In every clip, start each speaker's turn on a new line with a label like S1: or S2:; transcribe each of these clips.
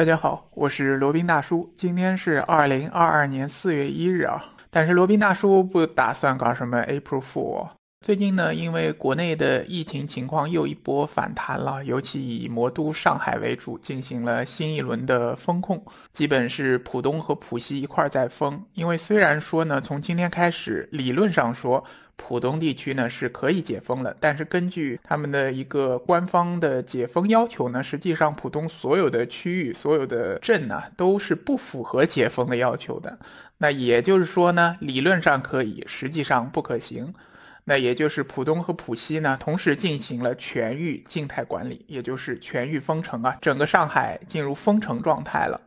S1: 大家好，我是罗宾大叔。今天是二零二二年四月一日啊，但是罗宾大叔不打算搞什么 April Fool。最近呢，因为国内的疫情情况又一波反弹了，尤其以魔都上海为主，进行了新一轮的封控，基本是浦东和浦西一块儿在封。因为虽然说呢，从今天开始理论上说。浦东地区呢是可以解封了，但是根据他们的一个官方的解封要求呢，实际上浦东所有的区域、所有的镇呢都是不符合解封的要求的。那也就是说呢，理论上可以，实际上不可行。那也就是浦东和浦西呢同时进行了全域静态管理，也就是全域封城啊，整个上海进入封城状态了。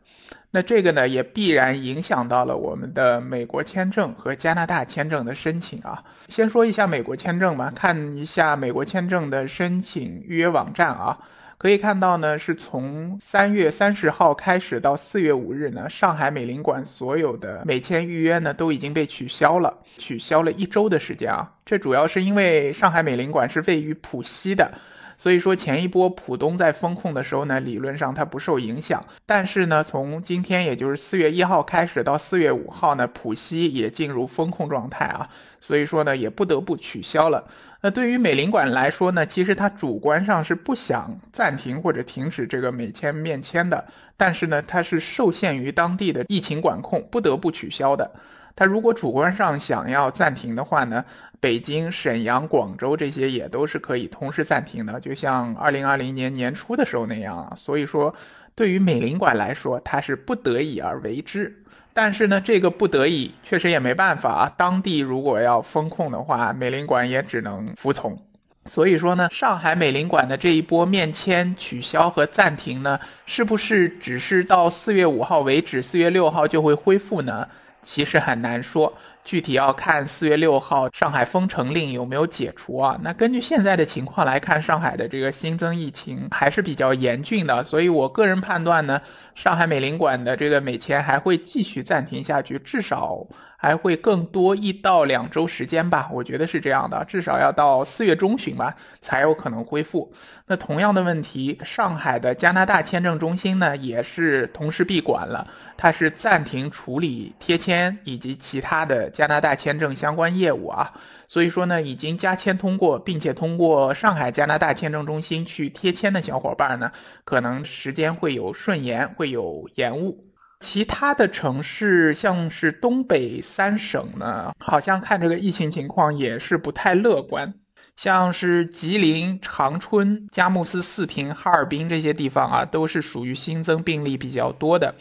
S1: 那这个呢，也必然影响到了我们的美国签证和加拿大签证的申请啊。先说一下美国签证吧，看一下美国签证的申请预约网站啊，可以看到呢，是从三月三十号开始到四月五日呢，上海美领馆所有的美签预约呢都已经被取消了，取消了一周的时间啊。这主要是因为上海美领馆是位于浦西的。所以说前一波浦东在封控的时候呢，理论上它不受影响。但是呢，从今天也就是四月一号开始到四月五号呢，浦西也进入封控状态啊，所以说呢也不得不取消了。那对于美领馆来说呢，其实它主观上是不想暂停或者停止这个美签面签的，但是呢它是受限于当地的疫情管控，不得不取消的。他如果主观上想要暂停的话呢，北京、沈阳、广州这些也都是可以同时暂停的，就像二零二零年年初的时候那样。所以说，对于美领馆来说，他是不得已而为之。但是呢，这个不得已确实也没办法，啊。当地如果要封控的话，美领馆也只能服从。所以说呢，上海美领馆的这一波面签取消和暂停呢，是不是只是到四月五号为止，四月六号就会恢复呢？其实很难说，具体要看四月六号上海封城令有没有解除啊。那根据现在的情况来看，上海的这个新增疫情还是比较严峻的，所以我个人判断呢，上海美领馆的这个美签还会继续暂停下去，至少。还会更多一到两周时间吧，我觉得是这样的，至少要到四月中旬吧，才有可能恢复。那同样的问题，上海的加拿大签证中心呢，也是同时闭馆了，它是暂停处理贴签以及其他的加拿大签证相关业务啊。所以说呢，已经加签通过，并且通过上海加拿大签证中心去贴签的小伙伴呢，可能时间会有顺延，会有延误。其他的城市，像是东北三省呢，好像看这个疫情情况也是不太乐观。像是吉林、长春、佳木斯、四平、哈尔滨这些地方啊，都是属于新增病例比较多的。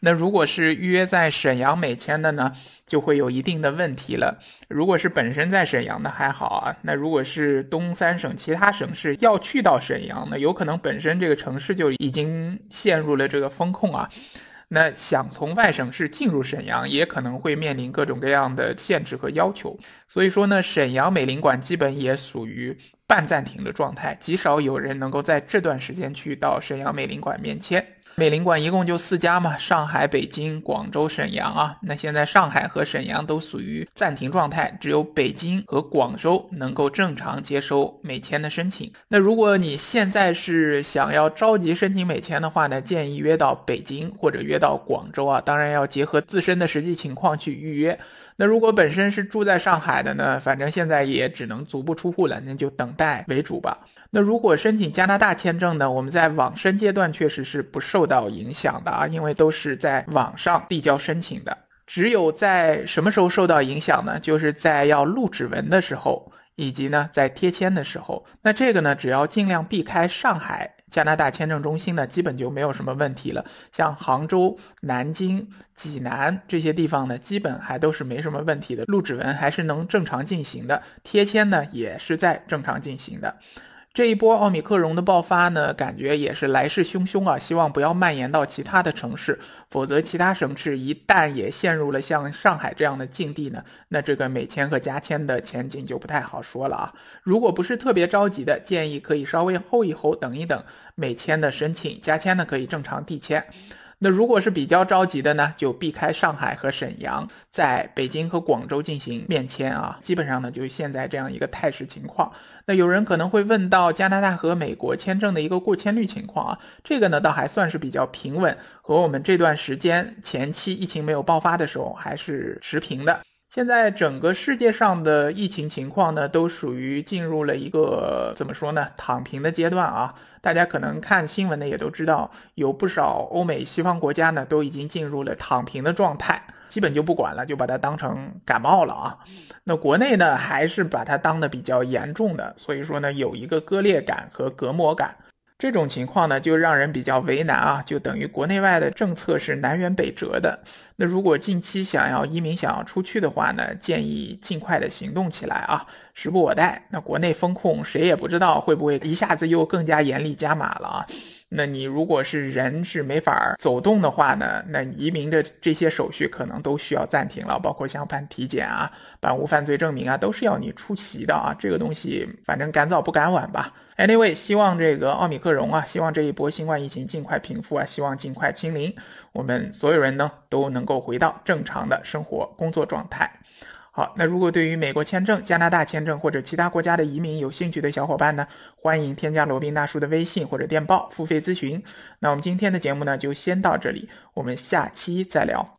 S1: 那如果是预约在沈阳美签的呢，就会有一定的问题了。如果是本身在沈阳的还好啊，那如果是东三省其他省市要去到沈阳，那有可能本身这个城市就已经陷入了这个风控啊。那想从外省市进入沈阳，也可能会面临各种各样的限制和要求。所以说呢，沈阳美领馆基本也属于半暂停的状态，极少有人能够在这段时间去到沈阳美领馆面签。美领馆一共就四家嘛，上海、北京、广州、沈阳啊。那现在上海和沈阳都属于暂停状态，只有北京和广州能够正常接收美签的申请。那如果你现在是想要着急申请美签的话呢，建议约到北京或者约到广州啊。当然要结合自身的实际情况去预约。那如果本身是住在上海的呢，反正现在也只能足不出户了，那就等待为主吧。那如果申请加拿大签证呢？我们在网申阶段确实是不受到影响的啊，因为都是在网上递交申请的。只有在什么时候受到影响呢？就是在要录指纹的时候，以及呢在贴签的时候。那这个呢，只要尽量避开上海加拿大签证中心呢，基本就没有什么问题了。像杭州、南京、济南这些地方呢，基本还都是没什么问题的，录指纹还是能正常进行的，贴签呢也是在正常进行的。这一波奥米克戎的爆发呢，感觉也是来势汹汹啊！希望不要蔓延到其他的城市，否则其他省市一旦也陷入了像上海这样的境地呢，那这个美签和加签的前景就不太好说了啊！如果不是特别着急的，建议可以稍微候一候，等一等美签的申请，加签呢可以正常递签。那如果是比较着急的呢，就避开上海和沈阳，在北京和广州进行面签啊。基本上呢，就现在这样一个态势情况。那有人可能会问到加拿大和美国签证的一个过签率情况啊，这个呢倒还算是比较平稳，和我们这段时间前期疫情没有爆发的时候还是持平的。现在整个世界上的疫情情况呢，都属于进入了一个怎么说呢，躺平的阶段啊。大家可能看新闻呢，也都知道，有不少欧美西方国家呢，都已经进入了躺平的状态，基本就不管了，就把它当成感冒了啊。那国内呢，还是把它当的比较严重的，所以说呢，有一个割裂感和隔膜感。这种情况呢，就让人比较为难啊，就等于国内外的政策是南辕北辙的。那如果近期想要移民、想要出去的话呢，建议尽快的行动起来啊，时不我待。那国内风控谁也不知道会不会一下子又更加严厉加码了啊。那你如果是人是没法走动的话呢？那移民的这些手续可能都需要暂停了，包括像办体检啊、办无犯罪证明啊，都是要你出席的啊。这个东西反正赶早不赶晚吧。Anyway，希望这个奥米克戎啊，希望这一波新冠疫情尽快平复啊，希望尽快清零，我们所有人呢都能够回到正常的生活工作状态。好，那如果对于美国签证、加拿大签证或者其他国家的移民有兴趣的小伙伴呢，欢迎添加罗宾大叔的微信或者电报付费咨询。那我们今天的节目呢，就先到这里，我们下期再聊。